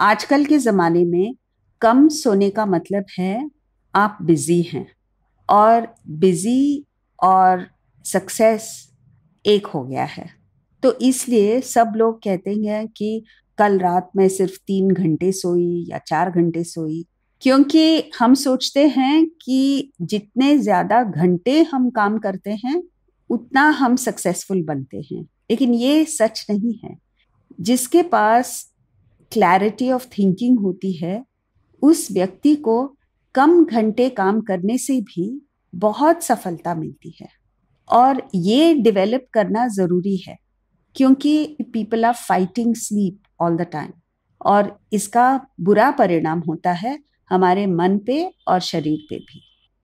आजकल के ज़माने में कम सोने का मतलब है आप बिज़ी हैं और बिज़ी और सक्सेस एक हो गया है तो इसलिए सब लोग कहते हैं कि कल रात मैं सिर्फ तीन घंटे सोई या चार घंटे सोई क्योंकि हम सोचते हैं कि जितने ज़्यादा घंटे हम काम करते हैं उतना हम सक्सेसफुल बनते हैं लेकिन ये सच नहीं है जिसके पास क्लैरिटी ऑफ थिंकिंग होती है उस व्यक्ति को कम घंटे काम करने से भी बहुत सफलता मिलती है और ये डेवलप करना ज़रूरी है क्योंकि people are fighting sleep all the time और इसका बुरा परिणाम होता है हमारे मन पे और शरीर पे भी